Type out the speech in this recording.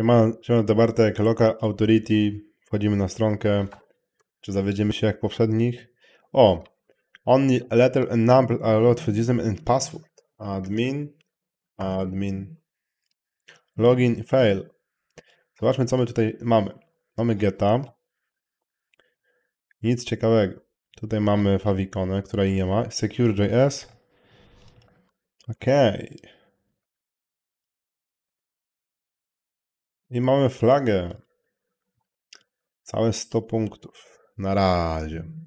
Siemano, siemano to Bartek, Local Authority, wchodzimy na stronkę, czy zawiedziemy się jak poprzednich. O, only letter and number are allowed for username and password. Admin, admin, login, fail. Zobaczmy co my tutaj mamy. Mamy geta, nic ciekawego. Tutaj mamy fawikonę, której nie ma, secure.js, okej. Okay. I mamy flagę. Całe 100 punktów. Na razie.